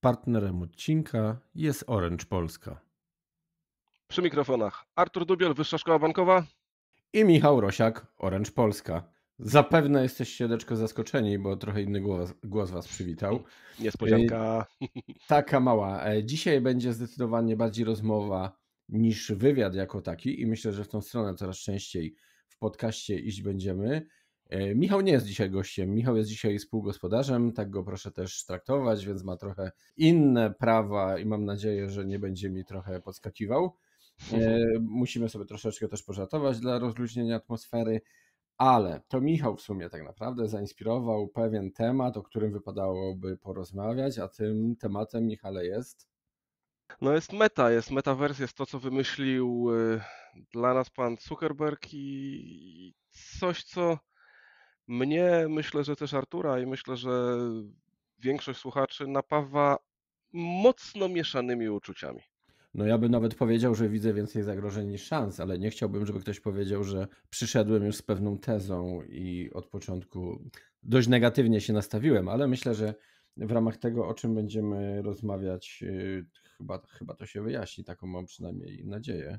Partnerem odcinka jest Orange Polska. Przy mikrofonach Artur Dubiel, Wyższa Szkoła Bankowa i Michał Rosiak, Orange Polska. Zapewne jesteście deczko zaskoczeni, bo trochę inny głos, głos was przywitał. Niespodzianka. E, taka mała. E, dzisiaj będzie zdecydowanie bardziej rozmowa niż wywiad jako taki i myślę, że w tą stronę coraz częściej w podcaście iść będziemy. E, Michał nie jest dzisiaj gościem. Michał jest dzisiaj współgospodarzem, tak go proszę też traktować, więc ma trochę inne prawa i mam nadzieję, że nie będzie mi trochę podskakiwał. E, mhm. Musimy sobie troszeczkę też pożartować dla rozluźnienia atmosfery, ale to Michał w sumie tak naprawdę zainspirował pewien temat, o którym wypadałoby porozmawiać, a tym tematem Michale jest. No jest meta, jest metaverse, jest to, co wymyślił y, dla nas pan Zuckerberg i coś, co mnie, myślę, że też Artura i myślę, że większość słuchaczy napawa mocno mieszanymi uczuciami. No ja bym nawet powiedział, że widzę więcej zagrożeń niż szans, ale nie chciałbym, żeby ktoś powiedział, że przyszedłem już z pewną tezą i od początku dość negatywnie się nastawiłem, ale myślę, że w ramach tego, o czym będziemy rozmawiać, y, chyba, chyba to się wyjaśni, taką mam przynajmniej nadzieję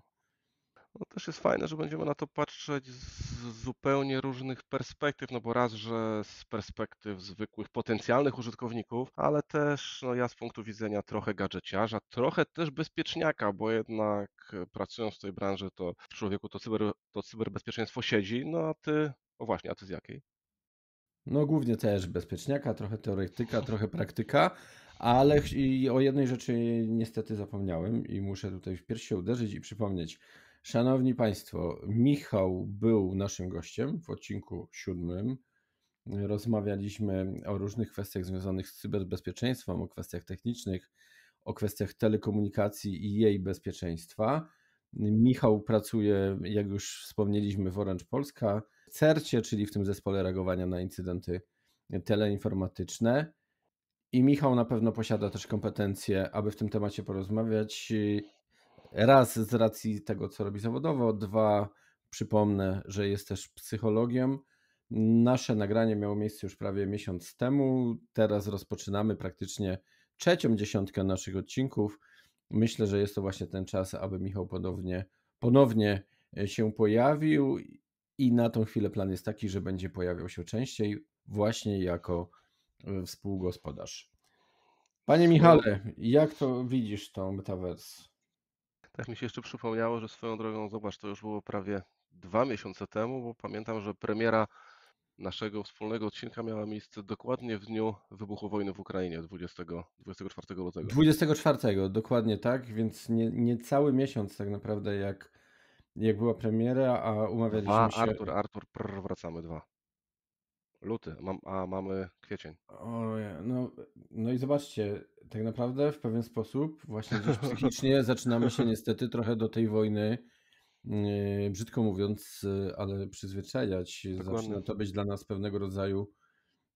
no też jest fajne, że będziemy na to patrzeć z zupełnie różnych perspektyw, no bo raz, że z perspektyw zwykłych potencjalnych użytkowników, ale też no ja z punktu widzenia trochę gadżeciarza, trochę też bezpieczniaka, bo jednak e, pracując w tej branży to w człowieku to, cyber, to cyberbezpieczeństwo siedzi, no a ty, o właśnie, a ty z jakiej? No głównie też bezpieczniaka, trochę teoretyka, trochę praktyka, ale o jednej rzeczy niestety zapomniałem i muszę tutaj w piersi uderzyć i przypomnieć. Szanowni Państwo, Michał był naszym gościem w odcinku siódmym. Rozmawialiśmy o różnych kwestiach związanych z cyberbezpieczeństwem, o kwestiach technicznych, o kwestiach telekomunikacji i jej bezpieczeństwa. Michał pracuje, jak już wspomnieliśmy, w Orange Polska, w CERCie, czyli w tym zespole reagowania na incydenty teleinformatyczne. I Michał na pewno posiada też kompetencje, aby w tym temacie porozmawiać Raz z racji tego, co robi zawodowo, dwa, przypomnę, że jest też psychologiem. Nasze nagranie miało miejsce już prawie miesiąc temu. Teraz rozpoczynamy praktycznie trzecią dziesiątkę naszych odcinków. Myślę, że jest to właśnie ten czas, aby Michał ponownie, ponownie e, się pojawił i na tą chwilę plan jest taki, że będzie pojawiał się częściej właśnie jako e, współgospodarz. Panie Michale, jak to widzisz tą metaverse? Tak mi się jeszcze przypomniało, że swoją drogą, zobacz, to już było prawie dwa miesiące temu, bo pamiętam, że premiera naszego wspólnego odcinka miała miejsce dokładnie w dniu wybuchu wojny w Ukrainie 20, 24 lutego. 24, dokładnie tak, więc nie, nie cały miesiąc tak naprawdę jak, jak była premiera, a umawialiśmy dwa, się... Artur, Artur, prr, wracamy, dwa luty, a mamy kwiecień. Oje, no, no i zobaczcie, tak naprawdę w pewien sposób właśnie psychicznie zaczynamy się niestety trochę do tej wojny, yy, brzydko mówiąc, yy, ale przyzwyczajać. Dokładnie. Zaczyna to być dla nas pewnego rodzaju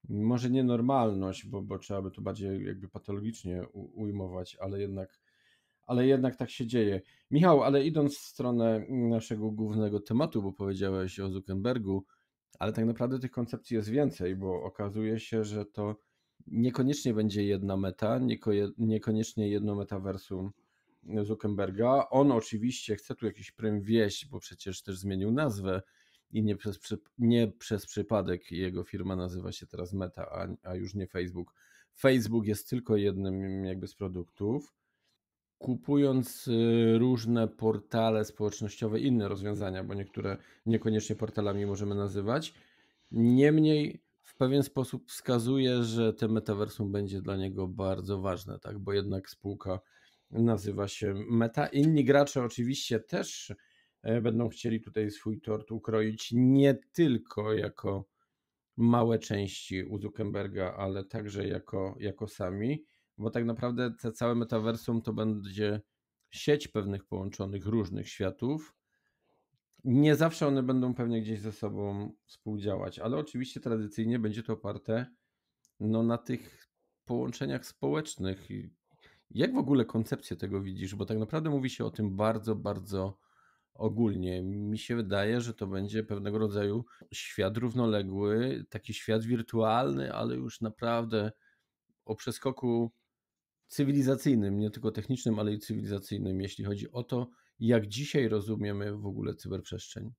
może nie normalność, bo, bo trzeba by to bardziej jakby patologicznie u, ujmować, ale jednak, ale jednak tak się dzieje. Michał, ale idąc w stronę naszego głównego tematu, bo powiedziałeś o Zuckerbergu, ale tak naprawdę tych koncepcji jest więcej, bo okazuje się, że to niekoniecznie będzie jedna meta, niekoniecznie jedno metaversum Zuckerberga. On oczywiście chce tu jakiś prym wieść, bo przecież też zmienił nazwę i nie przez, nie przez przypadek jego firma nazywa się teraz Meta, a, a już nie Facebook. Facebook jest tylko jednym jakby z produktów kupując y, różne portale społecznościowe, inne rozwiązania, bo niektóre niekoniecznie portalami możemy nazywać, niemniej w pewien sposób wskazuje, że te metaversum będzie dla niego bardzo ważne, tak? bo jednak spółka nazywa się Meta. Inni gracze oczywiście też e, będą chcieli tutaj swój tort ukroić nie tylko jako małe części u Zuckerberga, ale także jako, jako sami bo tak naprawdę te całe metaversum to będzie sieć pewnych połączonych różnych światów. Nie zawsze one będą pewnie gdzieś ze sobą współdziałać, ale oczywiście tradycyjnie będzie to oparte no, na tych połączeniach społecznych. Jak w ogóle koncepcję tego widzisz? Bo tak naprawdę mówi się o tym bardzo, bardzo ogólnie. Mi się wydaje, że to będzie pewnego rodzaju świat równoległy, taki świat wirtualny, ale już naprawdę o przeskoku cywilizacyjnym, nie tylko technicznym, ale i cywilizacyjnym, jeśli chodzi o to, jak dzisiaj rozumiemy w ogóle cyberprzestrzeń?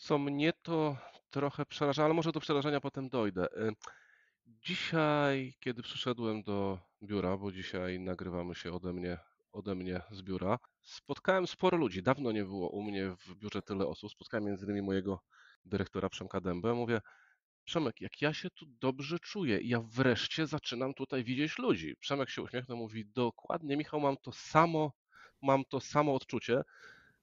Co mnie to trochę przeraża, ale może do przerażenia potem dojdę. Y, dzisiaj, kiedy przyszedłem do biura, bo dzisiaj nagrywamy się ode mnie, ode mnie z biura, spotkałem sporo ludzi. Dawno nie było u mnie w biurze tyle osób. Spotkałem między innymi mojego dyrektora Przemka Dębę. Mówię, Przemek, jak ja się tu dobrze czuję, ja wreszcie zaczynam tutaj widzieć ludzi. Przemek się uśmiechnął, mówi, dokładnie, Michał, mam to samo, mam to samo odczucie.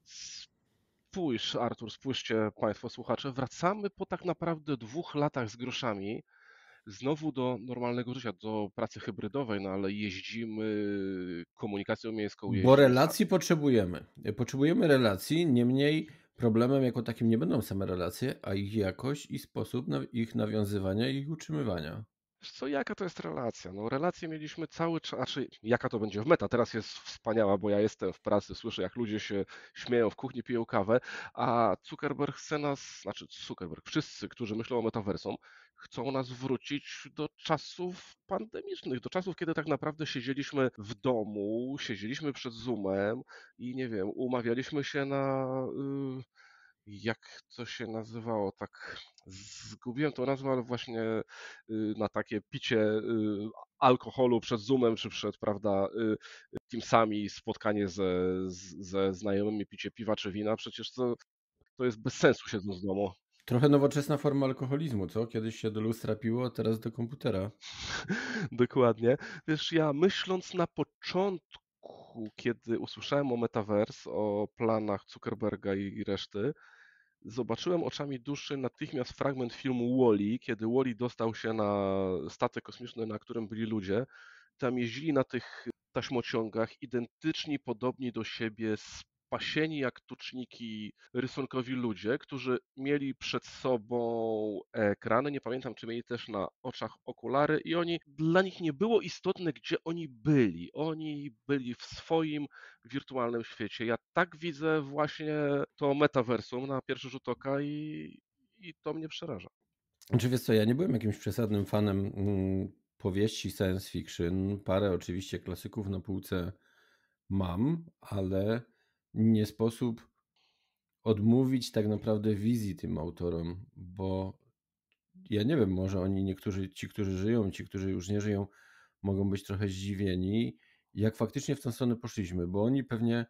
Spójrz, Artur, spójrzcie Państwo słuchacze, wracamy po tak naprawdę dwóch latach z groszami znowu do normalnego życia, do pracy hybrydowej, no ale jeździmy komunikacją miejską. Jeździmy. Bo relacji potrzebujemy. Potrzebujemy relacji, niemniej Problemem jako takim nie będą same relacje, a ich jakość i sposób ich nawiązywania i utrzymywania co, jaka to jest relacja? No, relacje mieliśmy cały czas, znaczy jaka to będzie w meta, teraz jest wspaniała, bo ja jestem w pracy, słyszę jak ludzie się śmieją, w kuchni piją kawę, a Zuckerberg chce nas, znaczy Zuckerberg, wszyscy, którzy myślą o metaversum, chcą nas wrócić do czasów pandemicznych, do czasów, kiedy tak naprawdę siedzieliśmy w domu, siedzieliśmy przed Zoomem i nie wiem, umawialiśmy się na... Yy, jak to się nazywało, tak zgubiłem tą nazwę, ale właśnie y, na takie picie y, alkoholu przed Zoomem czy przed, prawda, y, Teamsami, spotkanie ze, ze znajomymi, picie piwa czy wina, przecież to, to jest bez sensu siedząc w domu. Trochę nowoczesna forma alkoholizmu, co? Kiedyś się do lustra piło, a teraz do komputera. Dokładnie. Wiesz, ja myśląc na początku, kiedy usłyszałem o Metaverse, o planach Zuckerberga i reszty, Zobaczyłem oczami duszy natychmiast fragment filmu Wally, kiedy Wally dostał się na statek kosmiczny, na którym byli ludzie. Tam jeździli na tych taśmociągach identyczni, podobni do siebie, z pasieni jak tuczniki rysunkowi ludzie, którzy mieli przed sobą ekrany, nie pamiętam czy mieli też na oczach okulary i oni, dla nich nie było istotne gdzie oni byli, oni byli w swoim wirtualnym świecie. Ja tak widzę właśnie to metaversum na pierwszy rzut oka i, i to mnie przeraża. Czy znaczy, wiesz co, ja nie byłem jakimś przesadnym fanem mm, powieści science fiction, parę oczywiście klasyków na półce mam, ale nie sposób odmówić tak naprawdę wizji tym autorom, bo ja nie wiem, może oni niektórzy, ci, którzy żyją, ci, którzy już nie żyją, mogą być trochę zdziwieni, jak faktycznie w tę stronę poszliśmy, bo oni pewnie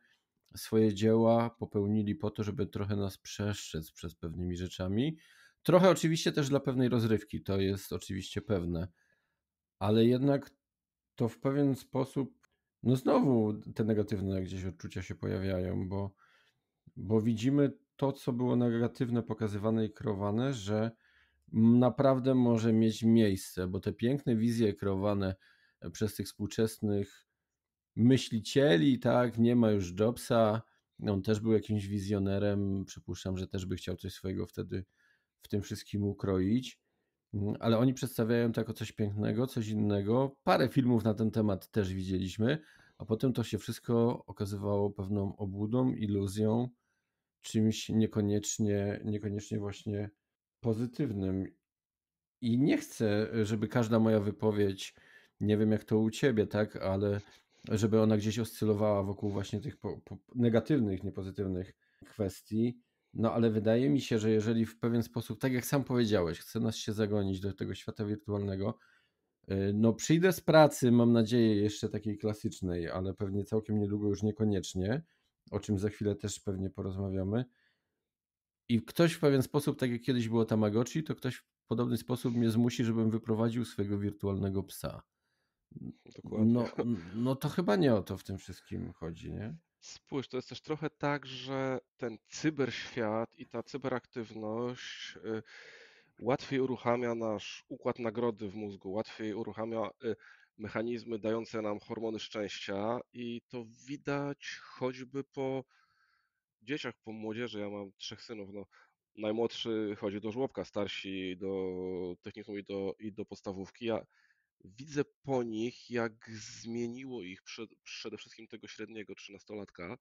swoje dzieła popełnili po to, żeby trochę nas przestrzec przez pewnymi rzeczami. Trochę oczywiście też dla pewnej rozrywki, to jest oczywiście pewne, ale jednak to w pewien sposób no znowu te negatywne gdzieś odczucia się pojawiają, bo, bo widzimy to, co było negatywne pokazywane i krowane, że naprawdę może mieć miejsce, bo te piękne wizje krowane e, przez tych współczesnych myślicieli, tak, nie ma już Jobsa, on też był jakimś wizjonerem, przypuszczam, że też by chciał coś swojego wtedy w tym wszystkim ukroić. Mhm, ale oni przedstawiają to jako coś pięknego, coś innego. Parę filmów na ten temat też widzieliśmy, a potem to się wszystko okazywało pewną obłudą, iluzją, czymś niekoniecznie, niekoniecznie właśnie pozytywnym. I nie chcę, żeby każda moja wypowiedź, nie wiem jak to u ciebie, tak, ale żeby ona gdzieś oscylowała wokół właśnie tych po, po negatywnych, niepozytywnych kwestii. No ale wydaje mi się, że jeżeli w pewien sposób, tak jak sam powiedziałeś, chce nas się zagonić do tego świata wirtualnego, y, no przyjdę z pracy, mam nadzieję jeszcze takiej klasycznej, ale pewnie całkiem niedługo już niekoniecznie, o czym za chwilę też pewnie porozmawiamy. I ktoś w pewien sposób, tak jak kiedyś było Tamagotchi, to ktoś w podobny sposób mnie zmusi, żebym wyprowadził swojego wirtualnego psa. Dokładnie. No, no to chyba nie o to w tym wszystkim chodzi, nie? Spójrz, to jest też trochę tak, że ten cyberświat i ta cyberaktywność y, łatwiej uruchamia nasz układ nagrody w mózgu, łatwiej uruchamia y, mechanizmy dające nam hormony szczęścia i to widać choćby po dzieciach, po młodzieży. Ja mam trzech synów, no, najmłodszy chodzi do żłobka, starsi do technikum i do, i do podstawówki. Ja, widzę po nich, jak zmieniło ich przed, przede wszystkim tego średniego trzynastolatka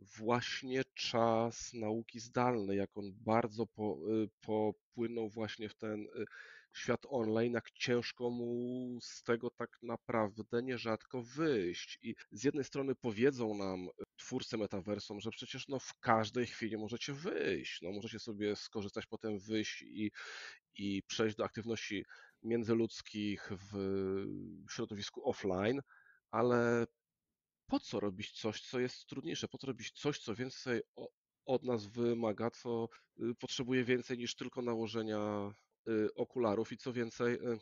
właśnie czas nauki zdalnej, jak on bardzo po, y, popłynął właśnie w ten y, świat online, jak ciężko mu z tego tak naprawdę nierzadko wyjść. I z jednej strony powiedzą nam y, twórcy metaversum, że przecież no w każdej chwili możecie wyjść, no możecie sobie skorzystać, potem wyjść i, i przejść do aktywności międzyludzkich w środowisku offline, ale mhm. po co robić coś, co jest trudniejsze? Po co robić coś, co więcej od nas wymaga, co y, potrzebuje więcej niż tylko nałożenia y, okularów i co więcej, y,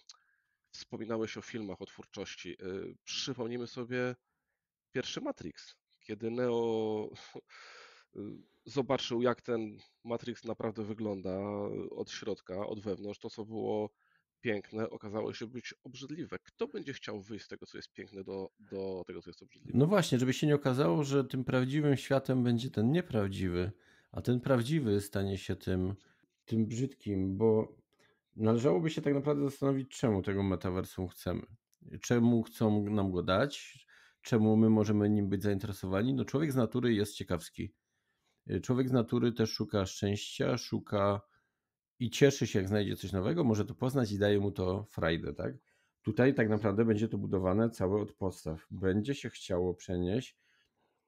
wspominałeś o filmach, o twórczości. Przypomnijmy sobie pierwszy Matrix, kiedy Neo zobaczył, jak ten Matrix naprawdę wygląda od środka, od wewnątrz, to co było piękne okazało się być obrzydliwe. Kto będzie chciał wyjść z tego, co jest piękne, do, do tego, co jest obrzydliwe? No właśnie, żeby się nie okazało, że tym prawdziwym światem będzie ten nieprawdziwy, a ten prawdziwy stanie się tym, tym brzydkim, bo należałoby się tak naprawdę zastanowić, czemu tego metaversum chcemy. Czemu chcą nam go dać? Czemu my możemy nim być zainteresowani? No człowiek z natury jest ciekawski. Człowiek z natury też szuka szczęścia, szuka i cieszy się, jak znajdzie coś nowego, może to poznać i daje mu to frajdę, tak? Tutaj tak naprawdę będzie to budowane całe od podstaw. Będzie się chciało przenieść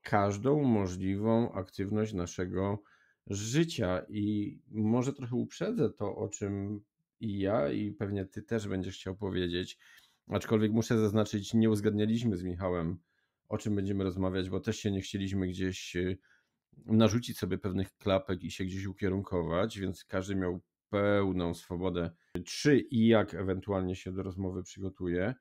każdą możliwą aktywność naszego życia i może trochę uprzedzę to, o czym i ja i pewnie ty też będziesz chciał powiedzieć, aczkolwiek muszę zaznaczyć, nie uzgadnialiśmy z Michałem, o czym będziemy rozmawiać, bo też się nie chcieliśmy gdzieś y, narzucić sobie pewnych klapek i się gdzieś ukierunkować, więc każdy miał pełną swobodę, czy i jak ewentualnie się do rozmowy przygotuje.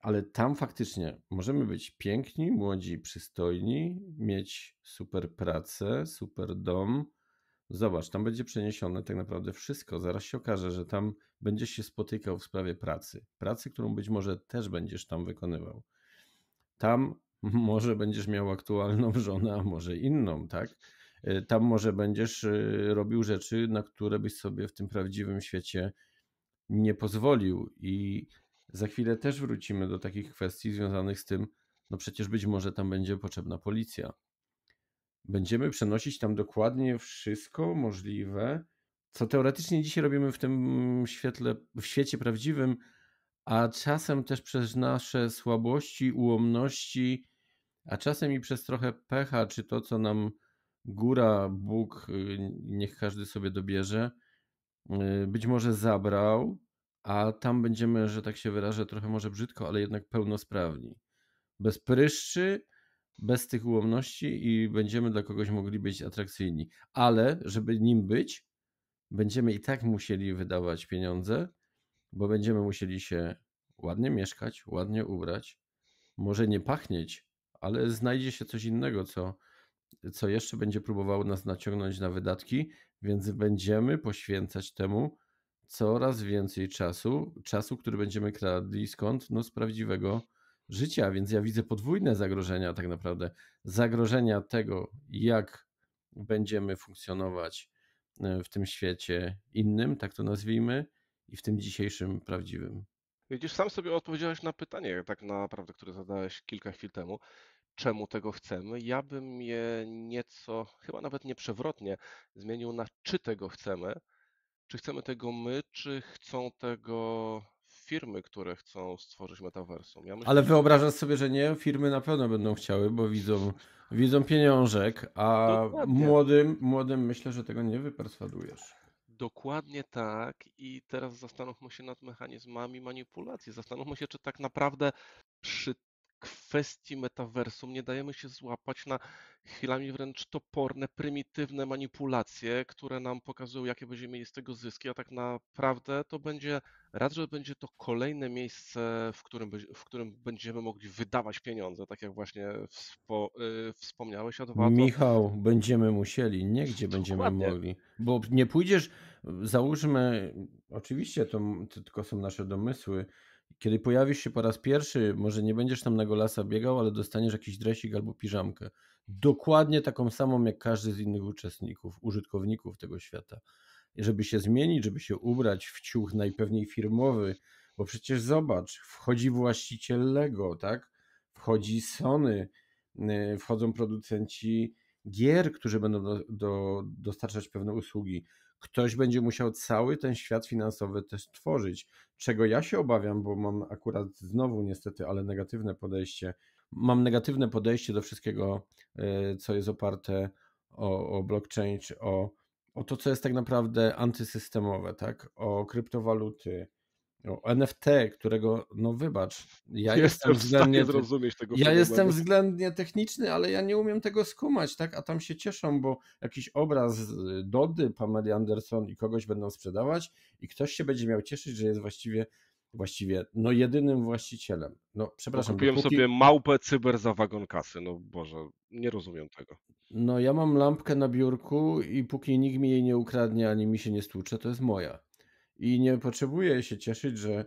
Ale tam faktycznie możemy być piękni, młodzi, przystojni, mieć super pracę, super dom. Zobacz, tam będzie przeniesione tak naprawdę wszystko. Zaraz się okaże, że tam będziesz się spotykał w sprawie pracy. Pracy, którą być może też będziesz tam wykonywał. Tam może będziesz miał aktualną żonę, a może inną, tak? Y, tam może będziesz y, robił rzeczy, na które byś sobie w tym prawdziwym świecie nie pozwolił. I za chwilę też wrócimy do takich kwestii związanych z tym, no przecież być może tam będzie potrzebna policja. Będziemy przenosić tam dokładnie wszystko możliwe, co teoretycznie dzisiaj robimy w tym świetle, w świecie prawdziwym, a czasem też przez nasze słabości, ułomności, a czasem i przez trochę pecha, czy to, co nam góra, Bóg, y, niech każdy sobie dobierze, y, być może zabrał, a tam będziemy, że tak się wyrażę, trochę może brzydko, ale jednak pełnosprawni. Bez pryszczy, bez tych ułomności i będziemy dla kogoś mogli być atrakcyjni. Ale, żeby nim być, będziemy i tak musieli wydawać pieniądze, bo będziemy musieli się ładnie mieszkać, ładnie ubrać, może nie pachnieć, ale znajdzie się coś innego, co co jeszcze będzie próbowało nas naciągnąć na wydatki, więc będziemy poświęcać temu coraz więcej czasu, czasu, który będziemy kradli skąd? No z prawdziwego życia, więc ja widzę podwójne zagrożenia tak naprawdę. Zagrożenia tego, jak będziemy funkcjonować e, w tym świecie innym, tak to nazwijmy, i w tym dzisiejszym prawdziwym. Widzisz, sam sobie odpowiedziałeś na pytanie, tak naprawdę, które zadałeś kilka chwil temu czemu tego chcemy. Ja bym je nieco, chyba nawet nie przewrotnie, zmienił na czy tego chcemy. Czy chcemy tego my, czy chcą tego firmy, które chcą stworzyć metaversum. Ja myślę, Ale wyobrażasz sobie, że nie, firmy na pewno będą chciały, bo widzą, widzą pieniążek, a młodym, młodym myślę, że tego nie wyperswadujesz. Dokładnie tak i teraz zastanówmy się nad mechanizmami manipulacji. Zastanówmy się, czy tak naprawdę przy kwestii metaversum nie dajemy się złapać na chwilami wręcz toporne, prymitywne manipulacje, które nam pokazują, jakie będziemy mieli z tego zyski, a tak naprawdę to będzie, raz, że będzie to kolejne miejsce, w którym, w którym będziemy mogli wydawać pieniądze, tak jak właśnie wspo, y, wspomniałeś, a Michał, będziemy musieli, nie gdzie będziemy mogli, bo nie pójdziesz, załóżmy, oczywiście to, to tylko są nasze domysły, kiedy pojawisz się po raz pierwszy, może nie będziesz tam na golasa biegał, ale dostaniesz jakiś dresik albo piżamkę. Dokładnie taką samą jak każdy z innych uczestników, użytkowników tego świata. I żeby się zmienić, żeby się ubrać w ciuch najpewniej firmowy, bo przecież zobacz, wchodzi właściciel Lego, tak? Wchodzi Sony, y, wchodzą producenci gier, którzy będą do, do, dostarczać pewne usługi ktoś będzie musiał cały ten świat finansowy też tworzyć, czego ja się obawiam, bo mam akurat znowu niestety, ale negatywne podejście. Mam negatywne podejście do wszystkiego, e, co jest oparte o, o blockchain, o, o to, co jest tak naprawdę antysystemowe, tak? O kryptowaluty, o NFT, którego, no wybacz, ja jestem, względnie. zrozumieć tego. Ja jestem względnie techniczny, ale ja nie umiem tego skumać, tak? A tam się cieszą, bo jakiś obraz y, Dody, Pameli Anderson i kogoś będą sprzedawać, i ktoś się będzie miał cieszyć, że jest właściwie właściwie no jedynym właścicielem. No przepraszam. Kupiłem dopóki... sobie małpę cyber za wagon kasy, no Boże, nie rozumiem tego. No ja mam lampkę na biurku i póki nikt mi jej nie ukradnie, ani mi się nie stłucze, to jest moja i nie potrzebuję się cieszyć, że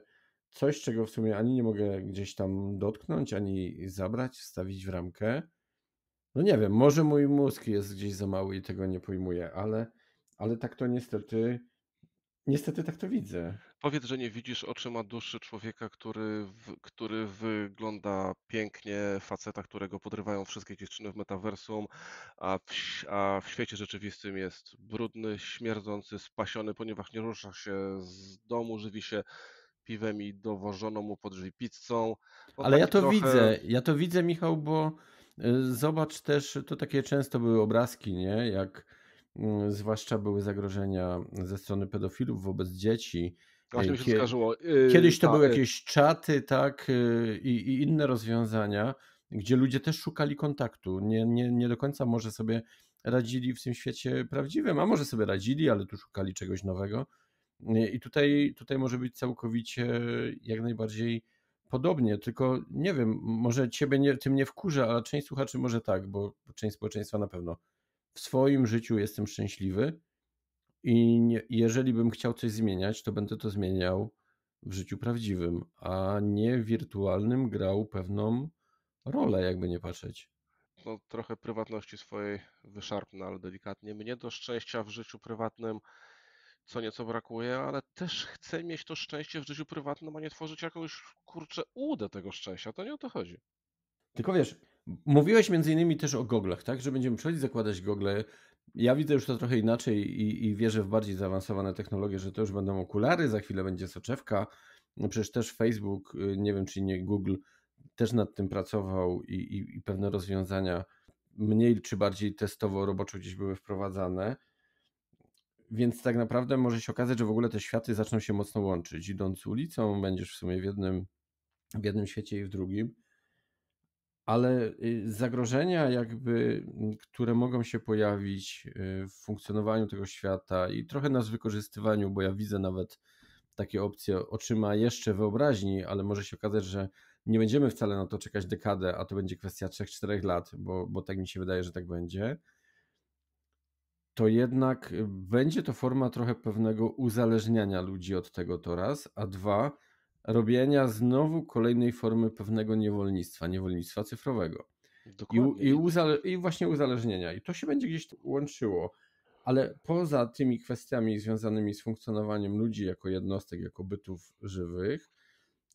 coś, czego w sumie ani nie mogę gdzieś tam dotknąć, ani zabrać, wstawić w ramkę. No nie wiem, może mój mózg jest gdzieś za mały i tego nie pojmuję, ale, ale tak to niestety, niestety tak to widzę. Powiedz, że nie widzisz oczyma duszy człowieka, który, w, który wygląda pięknie, faceta, którego podrywają wszystkie dziewczyny w metaversum, a w, a w świecie rzeczywistym jest brudny, śmierdzący, spasiony, ponieważ nie rusza się z domu, żywi się piwem i dowożoną mu pod drzwi pizzą. On no Ale ja tak to trochę... widzę, ja to widzę, Michał, bo y, zobacz też, to takie często były obrazki, nie? Jak mm, zwłaszcza były zagrożenia ze strony pedofilów wobec dzieci Właśnie mi się Kie... skarżyło. Yy, Kiedyś y, to były y. jakieś czaty, tak, yy, i inne rozwiązania, gdzie ludzie też szukali kontaktu. Nie, nie, nie do końca może sobie radzili w tym świecie prawdziwym, a może sobie radzili, ale tu szukali czegoś nowego. Y, I tutaj, tutaj może być całkowicie jak najbardziej podobnie, tylko nie wiem, może ciebie nie, tym nie wkurza, ale część słuchaczy może tak, bo część społeczeństwa na pewno w swoim życiu jestem szczęśliwy, i nie, jeżeli bym chciał coś zmieniać, to będę to zmieniał w życiu prawdziwym, a nie wirtualnym grał pewną rolę, jakby nie patrzeć. No, trochę prywatności swojej wyszarpnę, ale delikatnie. Mnie do szczęścia w życiu prywatnym co nieco brakuje, ale też chcę mieć to szczęście w życiu prywatnym, a nie tworzyć jakąś kurczę udę tego szczęścia. To nie o to chodzi. Tylko wiesz, mówiłeś między innymi też o goglach, tak? Że będziemy przychodzić zakładać gogle, ja widzę już to trochę inaczej i, i wierzę w bardziej zaawansowane technologie, że to już będą okulary, za chwilę będzie soczewka. No przecież też Facebook, y, nie wiem czy nie Google, też nad tym pracował i, i, i pewne rozwiązania mniej czy bardziej testowo roboczo gdzieś były wprowadzane. Więc tak naprawdę może się okazać, że w ogóle te światy zaczną się mocno łączyć. Idąc ulicą, będziesz w sumie w jednym, w jednym świecie i w drugim ale y, zagrożenia, jakby, mm, które mogą się pojawić y, w funkcjonowaniu tego świata i trochę nas wykorzystywaniu, bo ja widzę nawet takie opcje oczyma jeszcze wyobraźni, ale może się okazać, że nie będziemy wcale na to czekać dekadę, a to będzie kwestia 3-4 lat, bo, bo tak mi się wydaje, że tak będzie. To jednak y, będzie to forma trochę pewnego uzależniania ludzi od tego to raz, a dwa, robienia znowu kolejnej formy pewnego niewolnictwa, niewolnictwa cyfrowego. I, i, uzale, I właśnie uzależnienia. I to się będzie gdzieś łączyło. Ale poza tymi kwestiami związanymi z funkcjonowaniem ludzi jako jednostek, jako bytów żywych,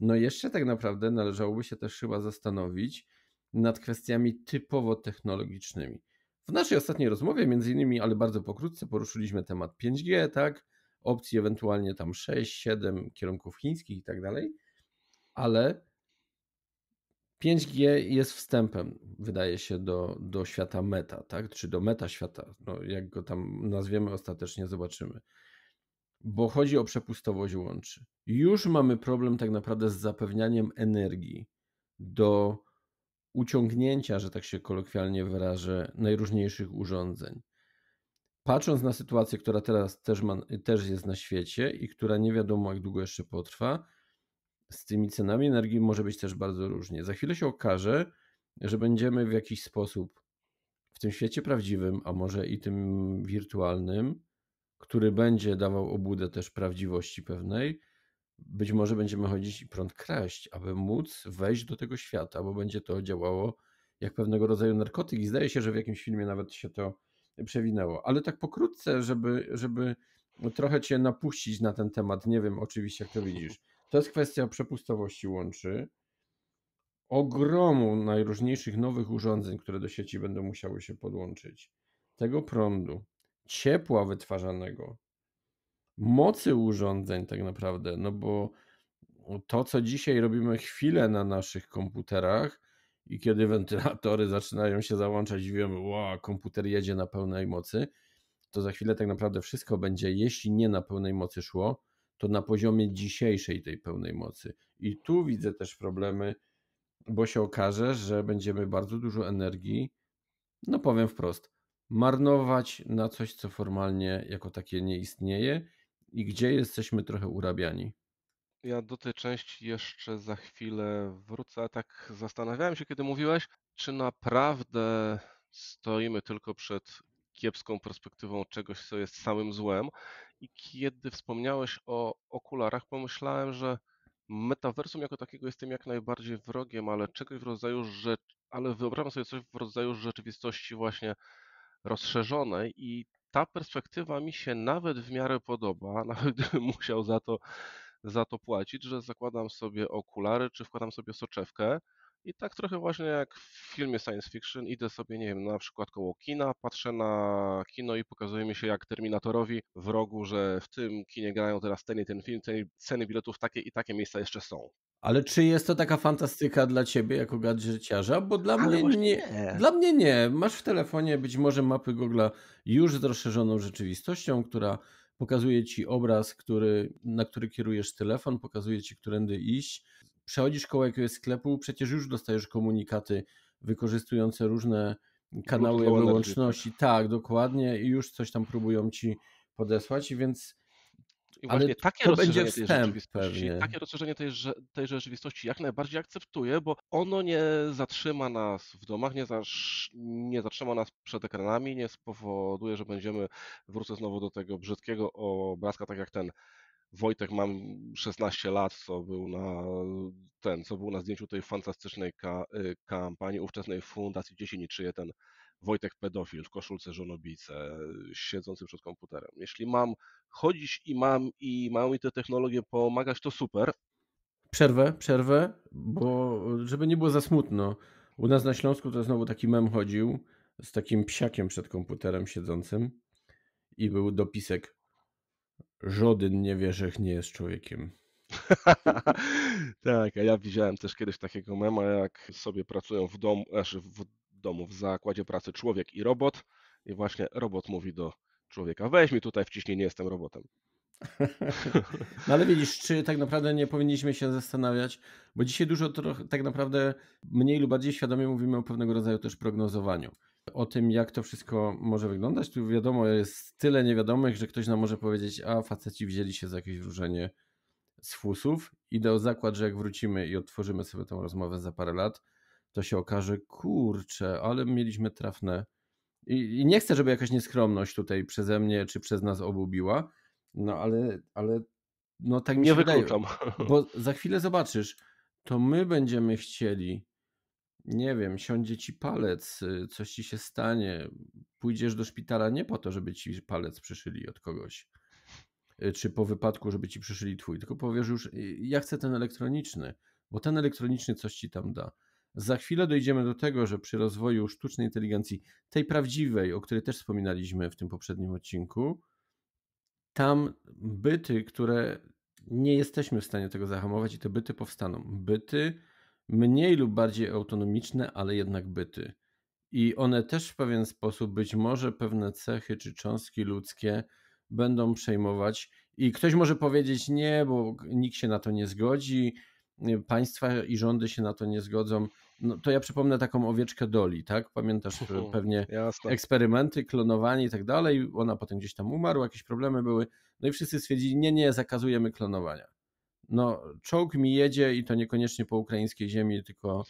no jeszcze tak naprawdę należałoby się też chyba zastanowić nad kwestiami typowo technologicznymi. W naszej ostatniej rozmowie, między innymi, ale bardzo pokrótce, poruszyliśmy temat 5G, tak? opcji, ewentualnie tam 6, 7 kierunków chińskich i tak dalej, ale 5G jest wstępem, wydaje się, do, do świata meta, tak? czy do meta świata, no, jak go tam nazwiemy ostatecznie, zobaczymy. Bo chodzi o przepustowość łączy. Już mamy problem tak naprawdę z zapewnianiem energii do uciągnięcia, że tak się kolokwialnie wyrażę, najróżniejszych urządzeń patrząc na sytuację, która teraz też, ma, też jest na świecie i która nie wiadomo jak długo jeszcze potrwa, z tymi cenami energii może być też bardzo różnie. Za chwilę się okaże, że będziemy w jakiś sposób w tym świecie prawdziwym, a może i tym wirtualnym, który będzie dawał obudę też prawdziwości pewnej, być może będziemy chodzić i prąd kraść, aby móc wejść do tego świata, bo będzie to działało jak pewnego rodzaju narkotyk. I zdaje się, że w jakimś filmie nawet się to przewinęło. Ale tak pokrótce, żeby, żeby trochę cię napuścić na ten temat, nie wiem oczywiście jak to widzisz. To jest kwestia przepustowości łączy, ogromu najróżniejszych nowych urządzeń, które do sieci będą musiały się podłączyć, tego prądu, ciepła wytwarzanego, mocy urządzeń tak naprawdę, no bo to, co dzisiaj robimy chwilę na naszych komputerach, i kiedy wentylatory zaczynają się załączać i wiemy, wow, komputer jedzie na pełnej mocy, to za chwilę tak naprawdę wszystko będzie, jeśli nie na pełnej mocy szło, to na poziomie dzisiejszej tej pełnej mocy. I tu widzę też problemy, bo się okaże, że będziemy bardzo dużo energii, no powiem wprost, marnować na coś, co formalnie jako takie nie istnieje i gdzie jesteśmy trochę urabiani. Ja do tej części jeszcze za chwilę wrócę. Tak zastanawiałem się, kiedy mówiłeś, czy naprawdę stoimy tylko przed kiepską perspektywą czegoś, co jest samym złem. I kiedy wspomniałeś o okularach, pomyślałem, że metaversum jako takiego jestem jak najbardziej wrogiem, ale czegoś w rodzaju że, ale wyobrażam sobie coś w rodzaju rzeczywistości właśnie rozszerzonej i ta perspektywa mi się nawet w miarę podoba, nawet gdybym musiał za to za to płacić, że zakładam sobie okulary czy wkładam sobie soczewkę. I tak trochę właśnie jak w filmie science fiction idę sobie, nie wiem, na przykład koło kina, patrzę na kino i pokazuje mi się jak Terminatorowi w rogu, że w tym kinie grają teraz ten i ten film, ceny, ceny biletów takie i takie miejsca jeszcze są. Ale czy jest to taka fantastyka dla ciebie jako gadżeciarza? Bo dla Ale mnie nie, nie. Dla mnie nie. Masz w telefonie być może mapy Google'a już z rozszerzoną rzeczywistością, która pokazuje ci obraz, który, na który kierujesz telefon, pokazuje ci, którędy iść. Przechodzisz koło jakiegoś sklepu, przecież już dostajesz komunikaty wykorzystujące różne kanały wyłączności. Tak, dokładnie, i już coś tam próbują ci podesłać, więc i Ale takie to rozszerzenie, będzie wstęp takie rozszerzenie tej, tej rzeczywistości jak najbardziej akceptuję, bo ono nie zatrzyma nas w domach, nie, nie zatrzyma nas przed ekranami, nie spowoduje, że będziemy, wrócę znowu do tego brzydkiego obrazka, tak jak ten Wojtek mam 16 lat, co był na ten, co był na zdjęciu tej fantastycznej ka y, kampanii ówczesnej Fundacji Dzieci Niczyje, ten Wojtek pedofil w koszulce żonobice siedzący przed komputerem. Jeśli mam chodzić i mam i mają mi te technologie pomagać, to super. Przerwę, przerwę, bo żeby nie było za smutno. U nas na Śląsku to znowu taki mem chodził z takim psiakiem przed komputerem siedzącym i był dopisek żody nie wie, nie jest człowiekiem. tak, a ja widziałem też kiedyś takiego mema, jak sobie pracują w domu, aż znaczy w domu w zakładzie pracy człowiek i robot. I właśnie robot mówi do człowieka: weź mi tutaj wciśnij, nie jestem robotem. no ale widzisz, czy tak naprawdę nie powinniśmy się zastanawiać, bo dzisiaj dużo trochę, tak naprawdę mniej lub bardziej świadomie mówimy o pewnego rodzaju też prognozowaniu. O tym, jak to wszystko może wyglądać, tu wiadomo, jest tyle niewiadomych, że ktoś nam może powiedzieć, a faceci wzięli się za jakieś wróżenie z fusów. Idę o zakład, że jak wrócimy i otworzymy sobie tę rozmowę za parę lat, to się okaże, kurczę, ale mieliśmy trafne. I, I, nie chcę, żeby jakaś nieskromność tutaj przeze mnie czy przez nas obu biła, no ale, ale no tak mi nie się wykluczam. wydaje. Bo za chwilę zobaczysz, to my będziemy chcieli, nie wiem, siądzie ci palec, y, coś ci się stanie, pójdziesz do szpitala nie po to, żeby ci palec przyszyli od kogoś, y, czy po wypadku, żeby ci przyszyli twój, tylko powiesz już, y, ja chcę ten elektroniczny, bo ten elektroniczny coś ci tam da. Za chwilę dojdziemy do tego, że przy rozwoju sztucznej inteligencji, tej prawdziwej, o której też wspominaliśmy w tym poprzednim odcinku, tam byty, które nie jesteśmy w stanie tego zahamować i te byty powstaną. Byty mniej lub bardziej autonomiczne, ale jednak byty. I one też w pewien sposób, być może pewne cechy czy cząstki ludzkie będą przejmować. I ktoś może powiedzieć nie, bo nikt się na to nie zgodzi, państwa i rządy się na to nie zgodzą. No, to ja przypomnę taką owieczkę Doli, tak? Pamiętasz Uhu, mhm, pewnie jasne. eksperymenty, klonowanie i tak dalej. Ona potem gdzieś tam umarła, jakieś problemy były. No i wszyscy stwierdzili, nie, nie, zakazujemy klonowania. No, czołg mi jedzie i to niekoniecznie po ukraińskiej ziemi, tylko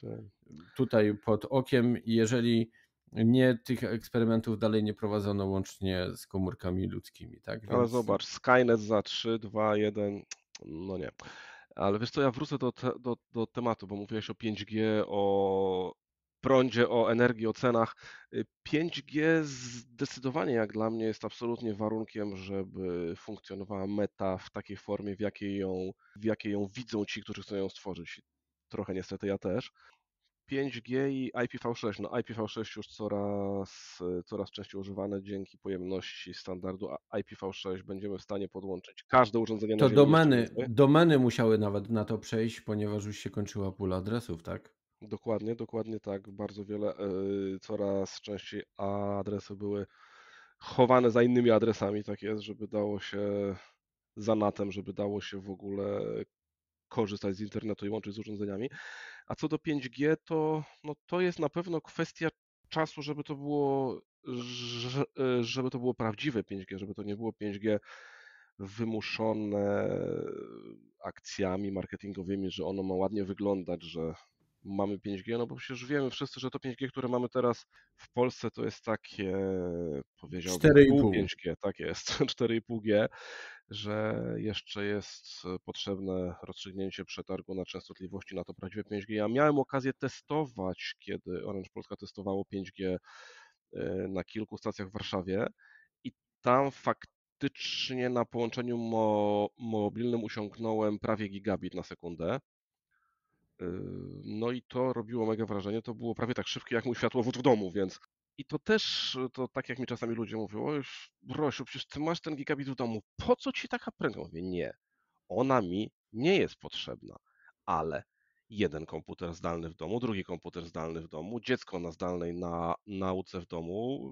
tutaj pod okiem. jeżeli nie tych eksperymentów dalej nie prowadzono łącznie z komórkami ludzkimi, tak? Więc... Ale zobacz, Skynet za 3, 2, 1, no nie. Ale wiesz co, ja wrócę do, te, do, do tematu, bo mówiłeś o 5G, o prądzie, o energii, o cenach. 5G y, zdecydowanie, jak dla mnie, jest absolutnie warunkiem, żeby funkcjonowała meta w takiej formie, w jakiej ją, w jakiej ją widzą ci, którzy chcą ją stworzyć. Trochę niestety ja też. 5G i IPv6. No IPv6 już coraz, coraz częściej używane dzięki pojemności standardu IPv6 będziemy w stanie podłączyć każde urządzenie to na domeny, domeny musiały nawet na to przejść, ponieważ już się kończyła pula adresów, tak? Dokładnie, dokładnie tak. Bardzo wiele, yy, coraz częściej adresy były chowane za innymi adresami, tak jest, żeby dało się za natem, żeby dało się w ogóle korzystać z internetu i łączyć z urządzeniami. A co do 5G, to, no, to jest na pewno kwestia czasu, żeby to było, e, żeby to było prawdziwe 5G, żeby to nie było 5G wymuszone akcjami marketingowymi, że ono ma ładnie wyglądać, że mamy 5G, no bo przecież wiemy wszyscy, że to 5G, które mamy teraz w Polsce, to jest takie, powiedziałbym, 4,5 5G, tak jest, 4,5G, że jeszcze jest e, potrzebne rozstrzygnięcie przetargu na częstotliwości na to prawdziwe 5G. Ja miałem okazję testować, kiedy Orange Polska testowało 5G e, na kilku stacjach w Warszawie i tam faktycznie na połączeniu mo mobilnym usiągnąłem prawie gigabit na sekundę Yy, no i to robiło mega wrażenie. To było prawie tak szybkie jak mój światłowód w domu, więc. I to też, yy, to tak jak mi czasami ludzie mówią, oj, Rosiu, przecież ty masz ten gigabit w domu, po co ci taka prędkość? Mówię, nie, ona mi nie jest potrzebna, ale jeden komputer zdalny w domu, drugi komputer zdalny w domu, dziecko na zdalnej na nauce w domu,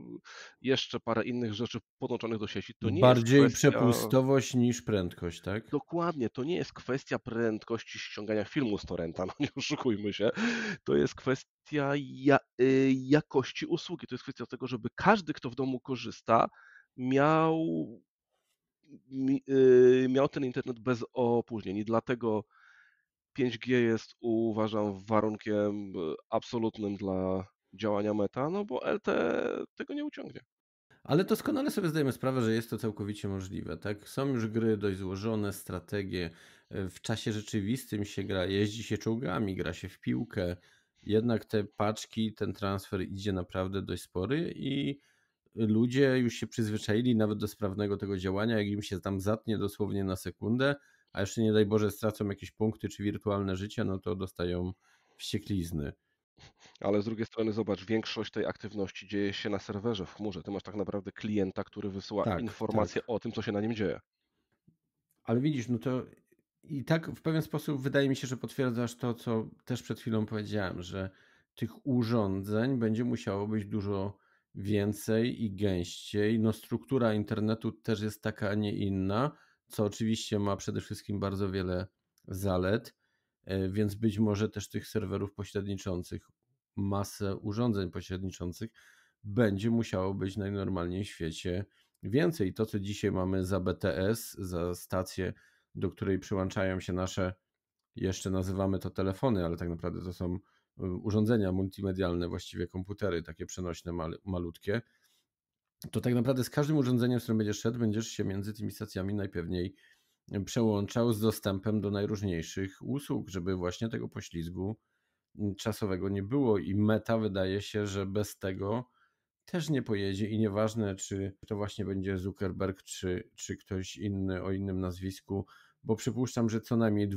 jeszcze parę innych rzeczy podłączonych do sieci. To nie Bardziej jest kwestia... przepustowość niż prędkość, tak? Dokładnie, to nie jest kwestia prędkości ściągania filmu z torrenta, no nie oszukujmy się. To jest kwestia ja... Y, jakości usługi, to jest kwestia tego, żeby każdy, kto w domu korzysta, miał y, miał ten internet bez opóźnień i dlatego 5G jest uważam warunkiem e, absolutnym dla działania meta, no bo LTE tego nie uciągnie. Ale doskonale sobie zdajemy sprawę, że jest to całkowicie możliwe. Tak? Są już gry dość złożone, strategie. E, w czasie rzeczywistym się gra, jeździ się czołgami, gra się w piłkę. Jednak te paczki, ten transfer idzie naprawdę dość spory i ludzie już się przyzwyczaili nawet do sprawnego tego działania. Jak im się tam zatnie dosłownie na sekundę, a jeszcze nie daj Boże stracą jakieś punkty czy wirtualne życie, no to dostają wścieklizny. Ale z drugiej strony zobacz, większość tej aktywności dzieje się na serwerze w chmurze. Ty masz tak naprawdę klienta, który wysyła tak, informacje tak. o tym, co się na nim dzieje. Ale widzisz, no to i tak w pewien sposób wydaje mi się, że potwierdzasz to, co też przed chwilą powiedziałem, że tych urządzeń będzie musiało być dużo więcej i gęściej. No struktura internetu też jest taka, a nie inna co oczywiście ma przede wszystkim bardzo wiele zalet, e, więc być może też tych serwerów pośredniczących, masę urządzeń pośredniczących będzie musiało być najnormalniej w świecie więcej. To, co dzisiaj mamy za BTS, za stację, do której przyłączają się nasze, jeszcze nazywamy to telefony, ale tak naprawdę to są e, urządzenia multimedialne, właściwie komputery takie przenośne, malutkie to tak naprawdę z każdym urządzeniem, z którym będziesz szedł, będziesz się między tymi stacjami najpewniej e, przełączał z dostępem do najróżniejszych usług, żeby właśnie tego poślizgu mm, czasowego nie było i meta wydaje się, że bez tego też nie pojedzie i nieważne, czy to właśnie będzie Zuckerberg, czy, czy ktoś inny o innym nazwisku, bo przypuszczam, że co najmniej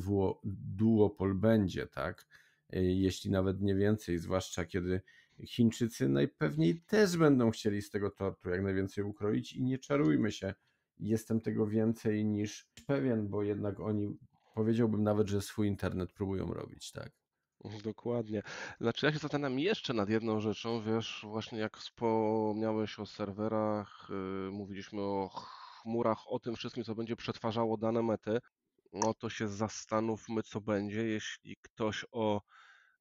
duopol będzie, tak? E, jeśli nawet nie więcej, zwłaszcza kiedy Chińczycy najpewniej też będą chcieli z tego tortu jak najwięcej ukroić i nie czarujmy się, jestem tego więcej niż pewien, bo jednak oni powiedziałbym nawet, że swój internet próbują robić, tak. Dokładnie. Znaczy ja się zastanawiam jeszcze nad jedną rzeczą, wiesz, właśnie jak wspomniałeś o serwerach, yy, mówiliśmy o chmurach, o tym wszystkim, co będzie przetwarzało dane mety, no to się zastanówmy, co będzie, jeśli ktoś o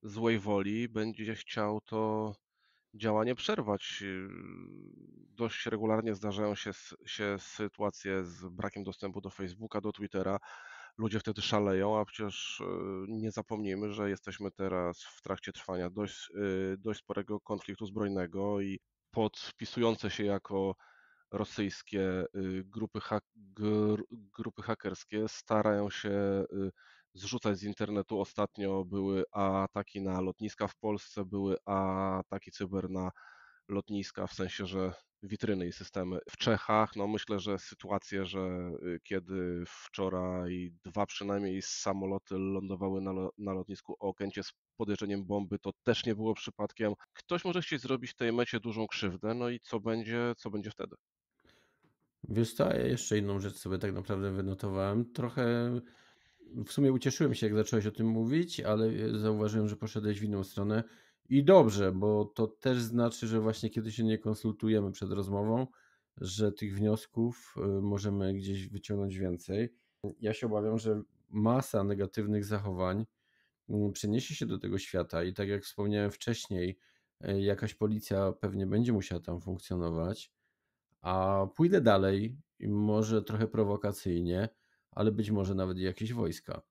złej woli będzie chciał to działanie przerwać. Y, dość regularnie zdarzają się, się sytuacje z brakiem dostępu do Facebooka, do Twittera. Ludzie wtedy szaleją, a przecież y, nie zapomnijmy, że jesteśmy teraz w trakcie trwania dość, y, dość sporego konfliktu zbrojnego i podpisujące się jako rosyjskie grupy, ha- grupy hakerskie starają się zrzucać z internetu. Ostatnio były ataki na lotniska w Polsce, były ataki cyber na lotniska, w sensie, że witryny i systemy. W Czechach, no myślę, że sytuację, że y, kiedy wczoraj dwa przynajmniej samoloty lądowały na, na lotnisku Okęcie z podejrzeniem bomby, to też nie było przypadkiem. Ktoś może chcieć zrobić tej mecie dużą krzywdę, no i co będzie, co będzie wtedy? Wiesz co, ja jeszcze inną rzecz sobie tak naprawdę wynotowałem. Trochę w sumie ucieszyłem się, jak zacząłeś o tym mówić, ale e, zauważyłem, że poszedłeś w inną stronę. I dobrze, bo to też znaczy, że właśnie kiedy się nie konsultujemy przed rozmową, że tych wniosków e, możemy gdzieś wyciągnąć więcej. Ja się obawiam, że masa negatywnych zachowań mm, przeniesie się do tego świata i tak jak wspomniałem wcześniej, e, jakaś policja pewnie będzie musiała tam funkcjonować, a pójdę dalej, może trochę prowokacyjnie, ale być może nawet jakieś wojska.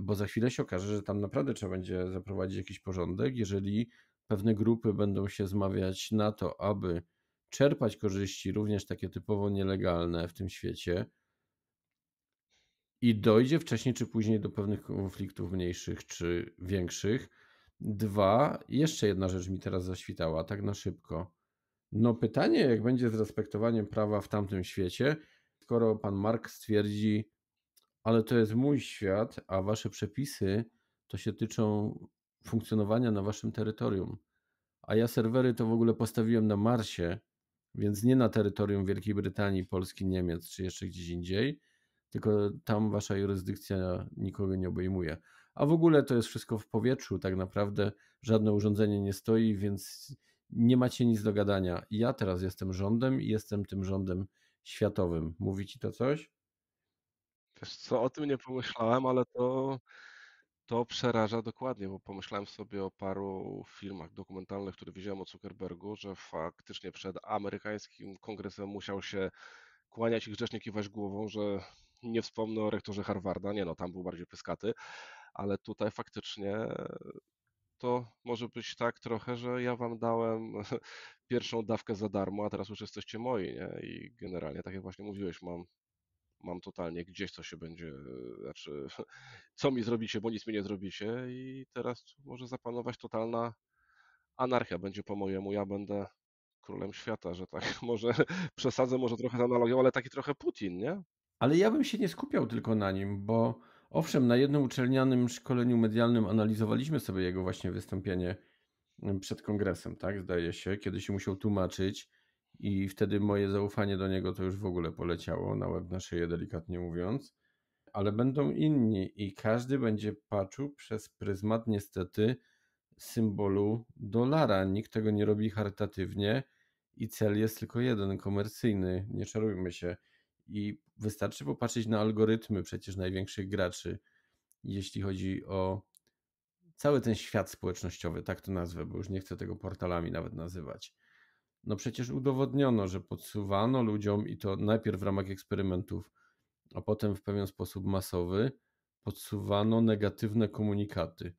Bo za chwilę się okaże, że tam naprawdę trzeba będzie zaprowadzić jakiś porządek, jeżeli pewne grupy będą się zmawiać na to, aby czerpać korzyści, również takie typowo nielegalne w tym świecie. I dojdzie wcześniej czy później do pewnych konfliktów mniejszych czy większych. Dwa, jeszcze jedna rzecz mi teraz zaświtała, tak na szybko. No pytanie, jak będzie z respektowaniem prawa w tamtym świecie, skoro pan Mark stwierdzi, ale to jest mój świat, a wasze przepisy to się tyczą funkcjonowania na waszym terytorium. A ja serwery to w ogóle postawiłem na Marsie, więc nie na terytorium Wielkiej Brytanii, Polski, Niemiec czy jeszcze gdzieś indziej, tylko tam wasza jurysdykcja nikogo nie obejmuje. A w ogóle to jest wszystko w powietrzu, tak naprawdę żadne urządzenie nie stoi, więc nie macie nic do gadania. Ja teraz jestem rządem i jestem tym rządem światowym. Mówi ci to coś? Wiesz co, o tym nie pomyślałem, ale to, to przeraża dokładnie, bo pomyślałem sobie o paru filmach dokumentalnych, które widziałem o Zuckerbergu, że faktycznie przed amerykańskim kongresem musiał się kłaniać i grzecznie kiwać głową, że nie wspomnę o rektorze Harvarda, nie no, tam był bardziej pyskaty, ale tutaj faktycznie to może być tak trochę, że ja wam dałem pierwszą dawkę za darmo, a teraz już jesteście moi, nie? I generalnie, tak jak właśnie mówiłeś, mam mam totalnie gdzieś, co się będzie, e, znaczy, co mi zrobicie, bo nic mi nie zrobicie i teraz może zapanować totalna anarchia będzie po mojemu, ja będę królem świata, że tak może przesadzę może trochę z analogią, ale taki trochę Putin, nie? Ale ja bym się nie skupiał tylko na nim, bo owszem, na jednym uczelnianym szkoleniu medialnym analizowaliśmy sobie jego właśnie wystąpienie mm, przed kongresem, tak, zdaje się, kiedy się musiał tłumaczyć i wtedy moje zaufanie do niego to już w ogóle poleciało na łeb na szyję, delikatnie mówiąc. Ale będą inni i każdy będzie patrzył przez pryzmat niestety symbolu dolara. Nikt tego nie robi charytatywnie i cel jest tylko jeden, komercyjny, nie czarujmy się. I wystarczy popatrzeć na algorytmy przecież największych graczy, jeśli chodzi o cały ten świat społecznościowy, tak to nazwę, bo już nie chcę tego portalami nawet nazywać no przecież udowodniono, że podsuwano ludziom i to najpierw w ramach eksperymentów, a potem w pewien sposób masowy, podsuwano negatywne komunikaty.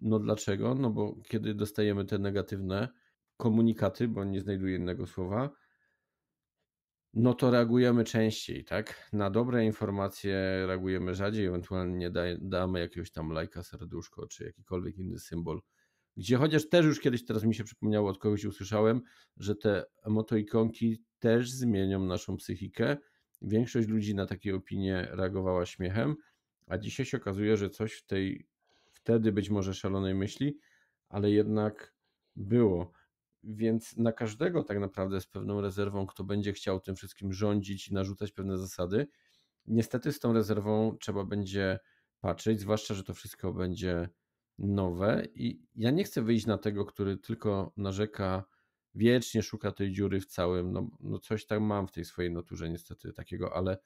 No dlaczego? No bo kiedy dostajemy te negatywne komunikaty, bo nie znajduję innego słowa, no to reagujemy częściej, tak? Na dobre informacje reagujemy rzadziej, ewentualnie daj, damy jakiegoś tam lajka, serduszko, czy jakikolwiek inny symbol gdzie chociaż też już kiedyś, teraz mi się przypomniało, od kogoś usłyszałem, że te motoikonki też zmienią naszą psychikę. Większość ludzi na takie opinie reagowała śmiechem, a dzisiaj się okazuje, że coś w tej wtedy być może szalonej myśli, ale jednak było. Więc na każdego tak naprawdę z pewną rezerwą, kto będzie chciał tym wszystkim rządzić i narzucać pewne zasady, niestety z tą rezerwą trzeba będzie patrzeć, zwłaszcza, że to wszystko będzie nowe i ja nie chcę wyjść na tego, który tylko narzeka, wiecznie szuka tej dziury w całym, no, no coś tam mam w tej swojej naturze niestety takiego, ale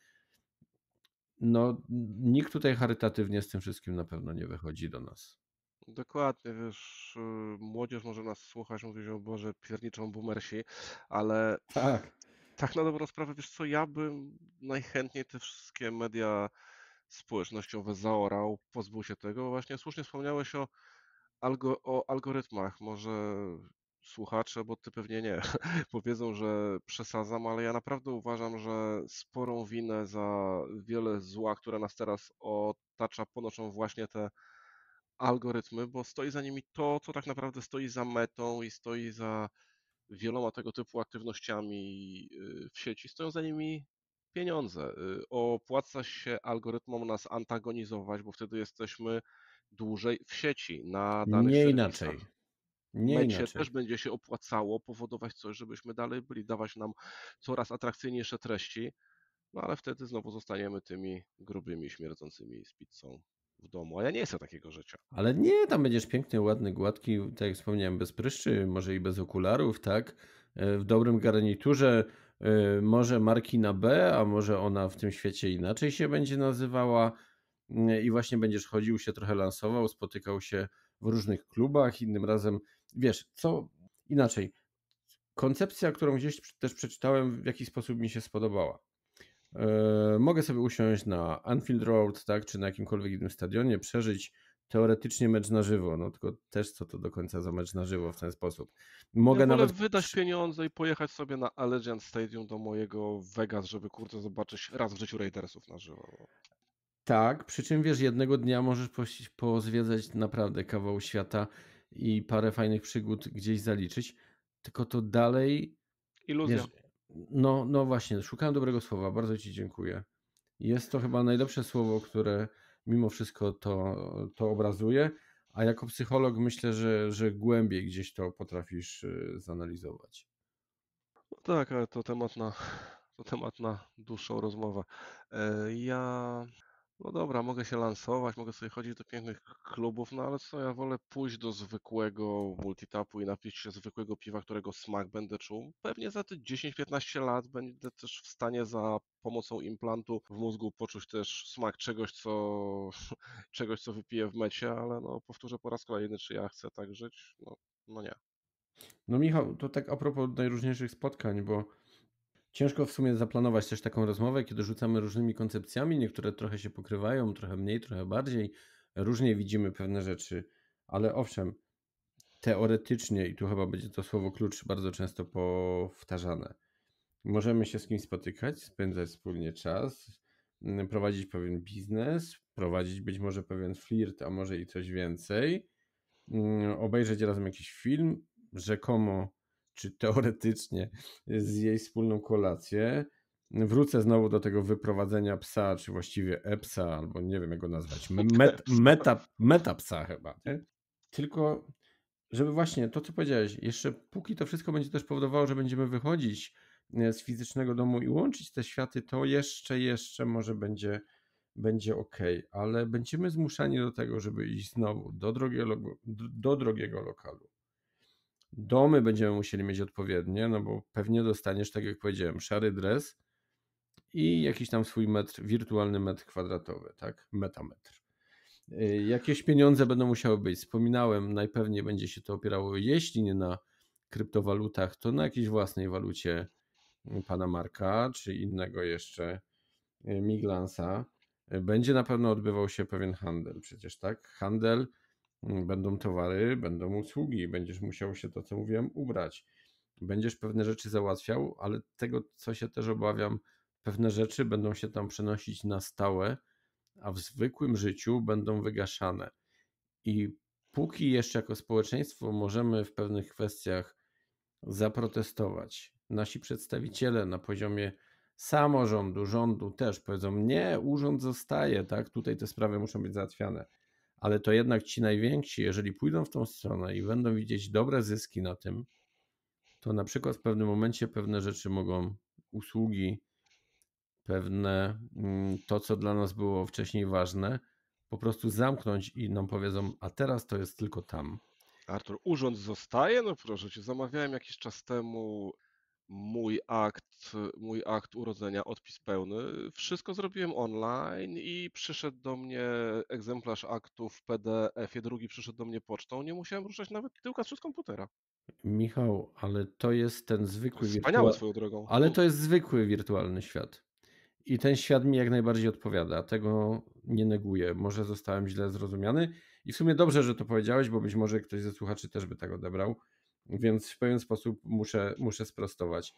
no nikt tutaj charytatywnie z tym wszystkim na pewno nie wychodzi do nas. Dokładnie, wiesz, y, młodzież może nas słuchać, mówić o Boże, pierniczą boomersi, ale tak. tak na dobrą sprawę, wiesz co, ja bym najchętniej te wszystkie media społecznościowy zaorał, pozbył się tego. Właśnie słusznie wspomniałeś o, algo, o algorytmach. Może słuchacze, bo ty pewnie nie, powiedzą, że przesadzam, ale ja naprawdę uważam, że sporą winę za wiele zła, które nas teraz otacza, ponoszą właśnie te algorytmy, bo stoi za nimi to, co tak naprawdę stoi za metą i stoi za wieloma tego typu aktywnościami y, w sieci. Stoją za nimi pieniądze. Y, opłaca się algorytmom nas antagonizować, bo wtedy jesteśmy dłużej w sieci na danych Nie inaczej. Nie inaczej. też będzie się opłacało powodować coś, żebyśmy dalej byli, dawać nam coraz atrakcyjniejsze treści, no ale wtedy znowu zostaniemy tymi grubymi, śmierdzącymi z pizzą w domu, a ja nie chcę takiego życia. Ale nie, tam będziesz piękny, ładny, gładki, tak jak wspomniałem, bez pryszczy, może i bez okularów, tak? Y, w dobrym garniturze, Y, może marki na B, a może ona w tym świecie inaczej się będzie nazywała y, i właśnie będziesz chodził się trochę lansował, spotykał się w różnych klubach, innym razem, wiesz, co inaczej. Koncepcja, którą gdzieś też przeczytałem, w jakiś sposób mi się spodobała. Y, mogę sobie usiąść na Anfield Road, tak, czy na jakimkolwiek innym stadionie, przeżyć teoretycznie mecz na żywo, no tylko też co to do końca za mecz na żywo w ten sposób. Mogę ja nawet wydać pieniądze i pojechać sobie na Allegiant Stadium do mojego Vegas, żeby kurczę zobaczyć raz w życiu Raidersów na żywo. Tak, przy czym wiesz, jednego dnia możesz po, pozwiedzać naprawdę kawał świata i parę fajnych przygód gdzieś zaliczyć, tylko to dalej... Iluzja. Wiesz, no, no właśnie, szukałem dobrego słowa, bardzo Ci dziękuję. Jest to chyba najlepsze słowo, które mimo wszystko to, to obrazuje, a jako psycholog myślę, że, że głębiej gdzieś to potrafisz y, zanalizować. No tak, ale to temat na, to temat na dłuższą rozmowę. E, ja no dobra, mogę się lansować, mogę sobie chodzić do pięknych klubów, no ale co, ja wolę pójść do zwykłego multitapu i napić się zwykłego piwa, którego smak będę czuł. Pewnie za te 10-15 lat będę też w stanie za pomocą implantu w mózgu poczuć też smak czegoś, co, czegoś, co wypiję w mecie, ale no powtórzę po raz kolejny, czy ja chcę tak żyć? No, no nie. No Michał, to tak a propos najróżniejszych spotkań, bo Ciężko w sumie zaplanować też taką rozmowę, kiedy rzucamy różnymi koncepcjami, niektóre trochę się pokrywają, trochę mniej, trochę bardziej, różnie widzimy pewne rzeczy, ale owszem, teoretycznie, i tu chyba będzie to słowo klucz bardzo często powtarzane, możemy się z kimś spotykać, spędzać wspólnie czas, mm, prowadzić pewien biznes, prowadzić być może pewien flirt, a może i coś więcej, mm, obejrzeć razem jakiś film, rzekomo czy teoretycznie zjeść wspólną kolację. Wrócę znowu do tego wyprowadzenia psa, czy właściwie e-psa, albo nie wiem jak go nazwać, met, meta, meta psa chyba. Nie? Tylko żeby właśnie to, co powiedziałeś, jeszcze póki to wszystko będzie też powodowało, że będziemy wychodzić e, z fizycznego domu i łączyć te światy, to jeszcze, jeszcze może będzie, będzie ok, ale będziemy zmuszani do tego, żeby iść znowu do drogiego, do drogiego lokalu, Domy będziemy musieli mieć odpowiednie, no bo pewnie dostaniesz, tak jak powiedziałem, szary dres i jakiś tam swój metr, wirtualny metr kwadratowy, tak? Metametr. Y, jakieś pieniądze będą musiały być. Wspominałem, najpewniej będzie się to opierało, jeśli nie na kryptowalutach, to na jakiejś własnej walucie y, pana Marka, czy innego jeszcze y, Miglansa. Będzie na pewno odbywał się pewien handel, przecież tak? Handel Będą towary, będą usługi, będziesz musiał się to, co mówiłem, ubrać. Będziesz pewne rzeczy załatwiał, ale tego, co się też obawiam, pewne rzeczy będą się tam przenosić na stałe, a w zwykłym życiu będą wygaszane. I póki jeszcze jako społeczeństwo możemy w pewnych kwestiach zaprotestować, nasi przedstawiciele na poziomie samorządu, rządu też powiedzą, nie, urząd zostaje, tak, tutaj te sprawy muszą być załatwiane ale to jednak ci najwięksi, jeżeli pójdą w tą stronę i będą widzieć dobre zyski na tym, to na przykład w pewnym momencie pewne rzeczy mogą, usługi, pewne mm, to, co dla nas było wcześniej ważne, po prostu zamknąć i nam powiedzą, a teraz to jest tylko tam. Artur, urząd zostaje? No proszę cię, zamawiałem jakiś czas temu mój akt, mój akt urodzenia, odpis pełny. Wszystko zrobiłem online i przyszedł do mnie egzemplarz aktu w PDF-ie, drugi przyszedł do mnie pocztą. Nie musiałem ruszać nawet tyłka przez komputera. Michał, ale to jest ten zwykły wirtualny. swoją drogą. Ale mm. to jest zwykły wirtualny świat. I ten świat mi jak najbardziej odpowiada. Tego nie neguję. Może zostałem źle zrozumiany. I w sumie dobrze, że to powiedziałeś, bo być może ktoś ze słuchaczy też by tak odebrał. Więc w pewien sposób muszę, muszę sprostować.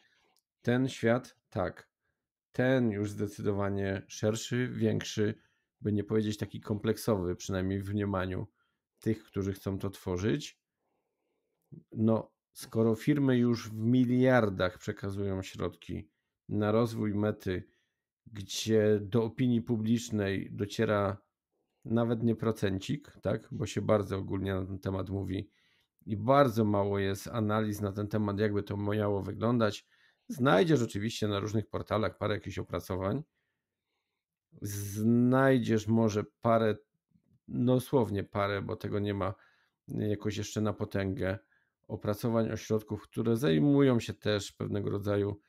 Ten świat, tak. Ten już zdecydowanie szerszy, większy, by nie powiedzieć taki kompleksowy, przynajmniej w mniemaniu tych, którzy chcą to tworzyć. No, skoro firmy już w miliardach przekazują środki na rozwój mety, gdzie do opinii publicznej dociera nawet nie procencik, tak, bo się bardzo ogólnie na ten temat mówi, i bardzo mało jest analiz na ten temat, jakby to miało wyglądać. Znajdziesz oczywiście na różnych portalach parę jakichś opracowań. Znajdziesz może parę, no słownie parę, bo tego nie ma jakoś jeszcze na potęgę, opracowań ośrodków, które zajmują się też pewnego rodzaju,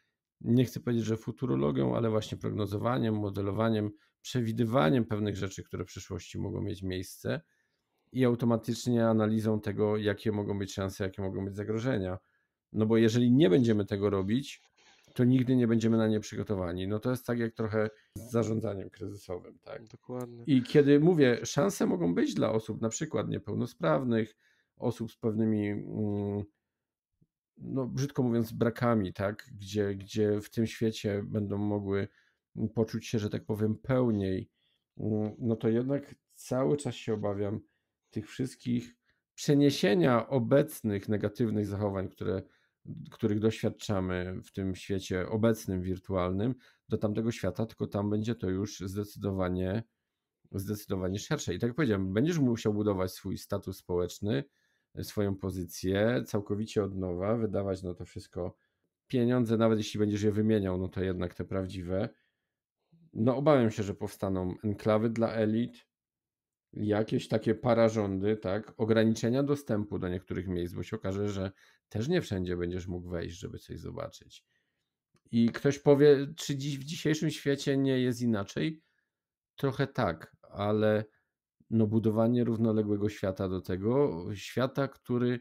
nie chcę powiedzieć, że futurologią, ale właśnie prognozowaniem, modelowaniem, przewidywaniem pewnych rzeczy, które w przyszłości mogą mieć miejsce i automatycznie analizą tego, jakie mogą być szanse, jakie mogą być zagrożenia. No bo jeżeli nie będziemy tego robić, to nigdy nie będziemy na nie przygotowani. No to jest tak jak trochę z zarządzaniem kryzysowym, tak? Dokładnie. I kiedy mówię, szanse mogą być dla osób na przykład niepełnosprawnych, osób z pewnymi, mm, no brzydko mówiąc, brakami, tak? Gdzie, gdzie w tym świecie będą mogły poczuć się, że tak powiem, pełniej, mm, no to jednak cały czas się obawiam, tych wszystkich przeniesienia obecnych negatywnych zachowań, które, których doświadczamy w tym świecie obecnym, wirtualnym, do tamtego świata, tylko tam będzie to już zdecydowanie, zdecydowanie szersze. I tak jak powiedziałem, będziesz musiał budować swój status społeczny, swoją pozycję całkowicie od nowa, wydawać na to wszystko pieniądze, nawet jeśli będziesz je wymieniał, no to jednak te prawdziwe. No obawiam się, że powstaną enklawy dla elit, jakieś takie pararządy, tak, ograniczenia dostępu do niektórych miejsc, bo się okaże, że też nie wszędzie będziesz mógł wejść, żeby coś zobaczyć. I ktoś powie, czy dziś w dzisiejszym świecie nie jest inaczej? Trochę tak, ale no budowanie równoległego świata do tego, świata, który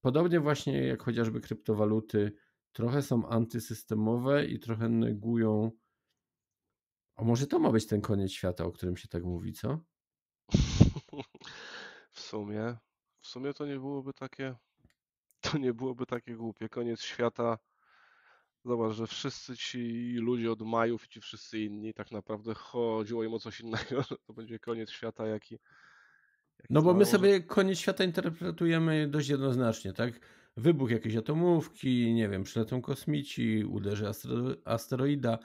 podobnie właśnie jak chociażby kryptowaluty, trochę są antysystemowe i trochę negują. O, może to ma być ten koniec świata, o którym się tak mówi, co? sumie, w sumie to nie byłoby takie, to nie byłoby takie głupie. Koniec świata. Zobacz, że wszyscy ci ludzie od Majów i ci wszyscy inni, tak naprawdę chodziło im o coś innego, to będzie koniec świata, jaki. no bo my sobie koniec świata interpretujemy dość jednoznacznie, tak? Wybuch jakiejś atomówki, nie wiem, przylecą kosmici, uderzy astero asteroida,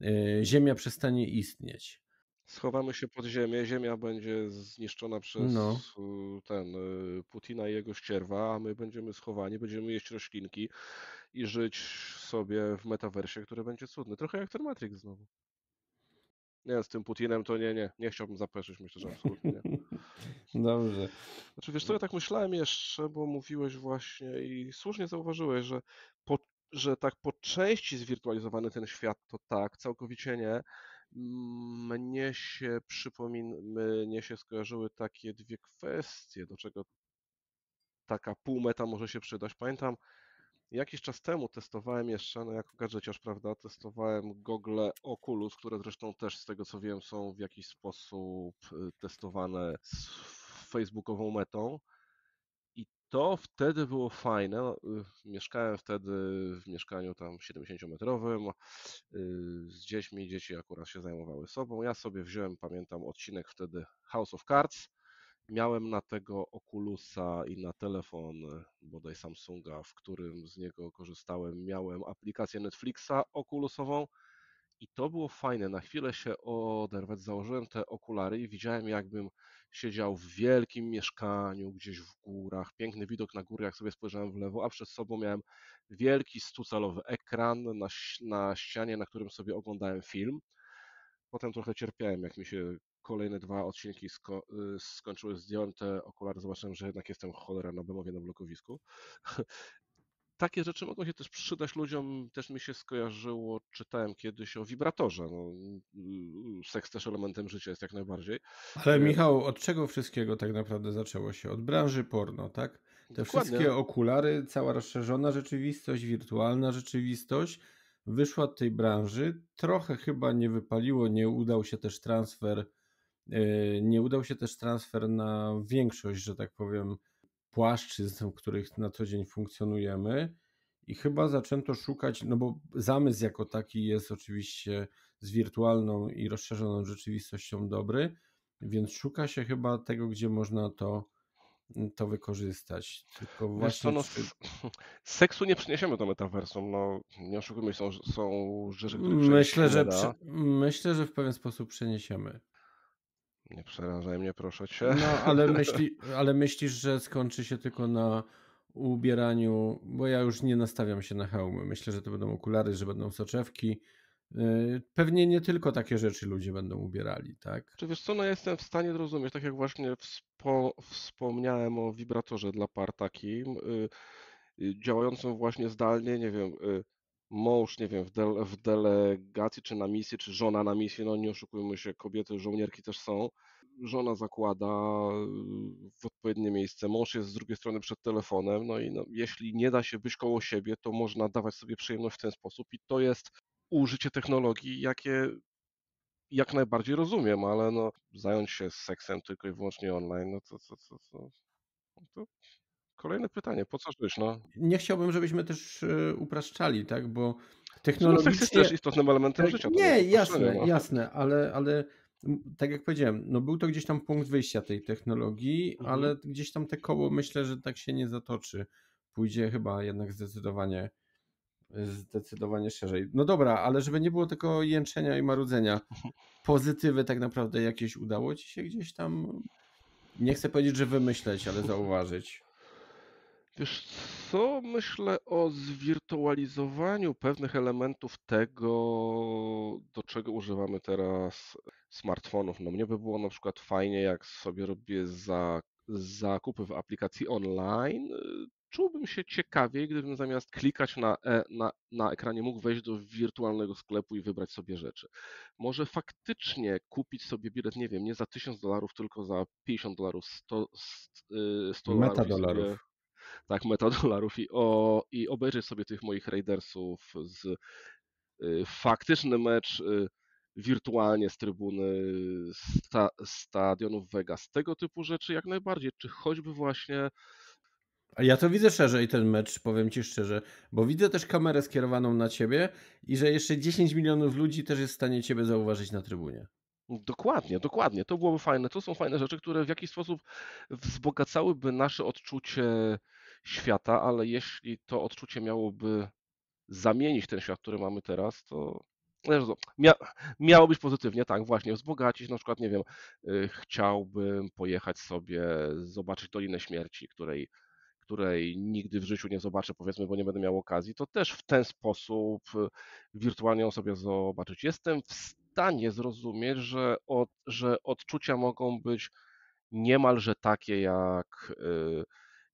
yy, Ziemia przestanie istnieć. Schowamy się pod ziemię, ziemia będzie zniszczona przez no. ten y, Putina i jego ścierwa, a my będziemy schowani, będziemy jeść roślinki i żyć sobie w metaversie, który będzie cudny. Trochę jak ten Matrix znowu. Nie, z tym Putinem to nie, nie, nie chciałbym zapeszyć, myślę, że absolutnie nie. Dobrze. Znaczy wiesz co, ja tak myślałem jeszcze, bo mówiłeś właśnie i słusznie zauważyłeś, że, po, że tak po części zwirtualizowany ten świat to tak, całkowicie nie, mnie się przypomin, mnie się skojarzyły takie dwie kwestie, do czego taka półmeta może się przydać. Pamiętam, jakiś czas temu testowałem jeszcze, no jako gadżeciarz, prawda, testowałem gogle Oculus, które zresztą też z tego co wiem są w jakiś sposób y, testowane z facebookową metą to wtedy było fajne. No, y, mieszkałem wtedy w mieszkaniu tam 70-metrowym y, z dziećmi. Dzieci akurat się zajmowały sobą. Ja sobie wziąłem, pamiętam, odcinek wtedy House of Cards. Miałem na tego Oculusa i na telefon y, bodaj Samsunga, w którym z niego korzystałem. Miałem aplikację Netflixa okulusową i to było fajne. Na chwilę się oderwać, założyłem te okulary i widziałem, jakbym siedział w wielkim mieszkaniu gdzieś w górach. Piękny widok na góry, jak sobie spojrzałem w lewo, a przed sobą miałem wielki stucalowy ekran na, na ścianie, na którym sobie oglądałem film. Potem trochę cierpiałem, jak mi się kolejne dwa odcinki sko y, skończyły, zdjąłem te okulary, zobaczyłem, że jednak jestem cholera na bemowie na blokowisku takie rzeczy mogą się też przydać ludziom. Też mi się skojarzyło, czytałem kiedyś o wibratorze. No, y, y, seks też elementem życia jest jak najbardziej. Ale e, Michał, od czego wszystkiego tak naprawdę zaczęło się? Od branży porno, tak? Te Dokładnie. wszystkie okulary, cała rozszerzona rzeczywistość, wirtualna rzeczywistość wyszła od tej branży. Trochę chyba nie wypaliło, nie udał się też transfer, e, nie udał się też transfer na większość, że tak powiem, płaszczyzn, w których na co dzień funkcjonujemy. I chyba zaczęto szukać, no bo zamysł jako taki jest oczywiście z wirtualną i rozszerzoną rzeczywistością dobry, więc szuka się chyba tego, gdzie można to, mm, to wykorzystać. Tylko właśnie. co, no, seksu nie przyniesiemy do metaversum. No, nie oszukujmy się, są, są rzeczy, które myślę, że Przy, myślę, że w pewien sposób przeniesiemy. Nie przerażaj mnie, proszę cię. No, ale, myśli, ale myślisz, że skończy się tylko na ubieraniu, bo ja już nie nastawiam się na hełmy. Myślę, że to będą okulary, że będą soczewki. Y, pewnie nie tylko takie rzeczy ludzie będą ubierali, tak? Czy wiesz co, no ja jestem w stanie zrozumieć, tak jak właśnie wspo wspomniałem o wibratorze dla par takim, y, y działającym właśnie zdalnie, nie wiem, y, mąż, nie wiem, w, w, delegacji czy na misji, czy żona na misji, no nie oszukujmy się, kobiety, żołnierki też są. Żona zakłada yy, w odpowiednie miejsce, mąż jest z drugiej strony przed telefonem, no i no, jeśli nie da się być koło siebie, to można dawać sobie przyjemność w ten sposób i to jest użycie technologii, jakie jak najbardziej rozumiem, ale no zająć się seksem tylko i wyłącznie online, no to, to, to, to, to Kolejne pytanie, po co żyjesz, No? Nie chciałbym, żebyśmy też e, upraszczali, tak, bo technologicznie... No, seks jest też istotnym elementem tak, życia. Nie, jasne, no. jasne, ale, ale tak jak powiedziałem, no był to gdzieś tam punkt wyjścia tej technologii, mhm. ale gdzieś tam te koło myślę, że tak się nie zatoczy. Pójdzie chyba jednak zdecydowanie zdecydowanie szerzej. No dobra, ale żeby nie było tylko jęczenia i marudzenia, pozytywy tak naprawdę jakieś udało ci się gdzieś tam, nie chcę powiedzieć, że wymyśleć, ale zauważyć. Wiesz co, myślę o zwirtualizowaniu pewnych elementów tego, do czego używamy teraz smartfonów. No mnie by było na przykład fajnie, jak sobie robię za, zakupy w aplikacji online, czułbym się ciekawiej, gdybym zamiast klikać na, e, na, na ekranie mógł wejść do wirtualnego sklepu i wybrać sobie rzeczy. Może faktycznie kupić sobie bilet, nie wiem, nie za 1000 dolarów, tylko za 50 dolarów, 100, 100 y, dolarów. dolarów tak, metadolarów i, o, i obejrzeć sobie tych moich Raidersów z y, faktyczny mecz y, wirtualnie z trybuny sta, stadionów Vegas. Tego typu rzeczy jak najbardziej, czy choćby właśnie a ja to widzę szerzej ten mecz, powiem ci szczerze, bo widzę też kamerę skierowaną na ciebie i że jeszcze 10 milionów ludzi też jest w stanie ciebie zauważyć na trybunie. Dokładnie, dokładnie. To byłoby fajne. To są fajne rzeczy, które w jakiś sposób wzbogacałyby nasze odczucie świata, ale jeśli to odczucie miałoby zamienić ten świat, który mamy teraz, to no no, Mia, miało być pozytywnie, tak, właśnie, wzbogacić, na przykład, nie wiem, y, chciałbym pojechać sobie, zobaczyć Dolinę Śmierci, której, której nigdy w życiu nie zobaczę, powiedzmy, bo nie będę miał okazji, to też w ten sposób y, wirtualnie ją sobie zobaczyć. Jestem w stanie zrozumieć, że, od, że odczucia mogą być niemalże takie jak y,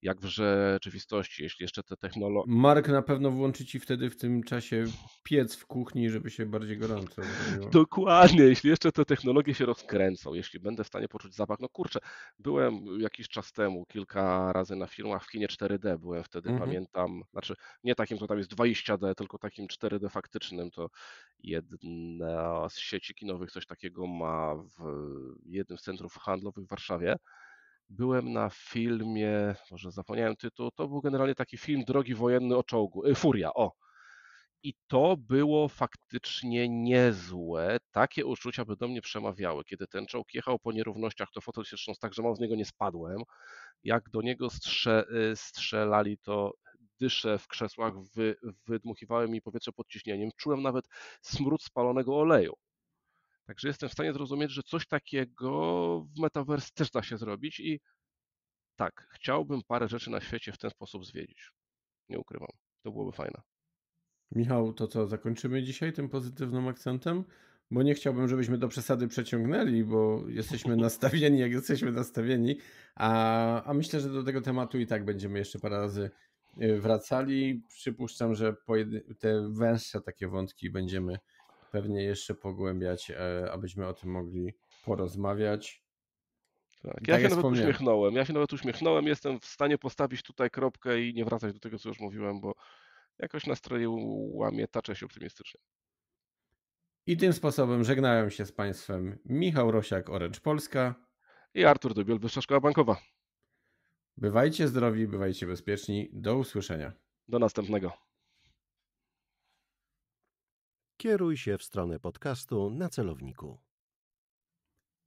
jak w rzeczywistości, jeśli jeszcze te technologie. Mark na pewno włączy ci wtedy w tym czasie piec w kuchni, żeby się bardziej gorąco. Dokładnie, jeśli jeszcze te technologie się rozkręcą, jeśli będę w stanie poczuć zapach. No kurczę, byłem jakiś czas temu, kilka razy na filmach w kinie 4D, byłem wtedy, mhm. pamiętam, znaczy nie takim, co tam jest 20D, tylko takim 4D faktycznym, to jedna z sieci kinowych coś takiego ma w jednym z centrów handlowych w Warszawie byłem na filmie, może zapomniałem tytuł, to był generalnie taki film Drogi Wojenny o czołgu, y, Furia, o. I to było faktycznie niezłe. Takie uczucia by do mnie przemawiały. Kiedy ten czołg jechał po nierównościach, to fotel się trząsł tak, że mam z niego nie spadłem. Jak do niego strze, y, strzelali, to dysze w krzesłach wy, wydmuchiwały mi powietrze pod ciśnieniem. Czułem nawet smród spalonego oleju. Także jestem w stanie zrozumieć, że coś takiego w Metaverse też da się zrobić i tak, chciałbym parę rzeczy na świecie w ten sposób zwiedzić. Nie ukrywam. To byłoby fajne. Michał, to co, zakończymy dzisiaj tym pozytywnym akcentem? Bo nie chciałbym, żebyśmy do przesady przeciągnęli, bo jesteśmy nastawieni, jak jesteśmy nastawieni, a, a myślę, że do tego tematu i tak będziemy jeszcze parę razy y, wracali. Przypuszczam, że te węższe takie wątki będziemy pewnie jeszcze pogłębiać, e, abyśmy o tym mogli porozmawiać. Tak, ja tak się nawet uśmiechnąłem. Ja się nawet uśmiechnąłem. Jestem w stanie postawić tutaj kropkę i nie wracać do tego, co już mówiłem, bo jakoś nastroje łamie, taczę się optymistycznie. I tym sposobem żegnają się z Państwem Michał Rosiak, Orange Polska i Artur Dubiel, Wyższa Szkoła Bankowa. Bywajcie zdrowi, bywajcie bezpieczni. Do usłyszenia. Do następnego kieruj się w stronę podcastu na celowniku.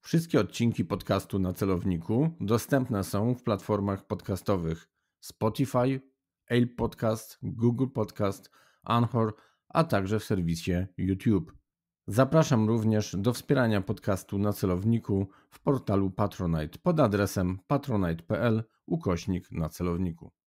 Wszystkie odcinki podcastu na celowniku dostępne są w platformach podcastowych Spotify, Apple Podcast, Google Podcast, Anchor, a także w serwisie YouTube. Zapraszam również do wspierania podcastu na celowniku w portalu Patronite pod adresem patronite.pl ukośnik na celowniku.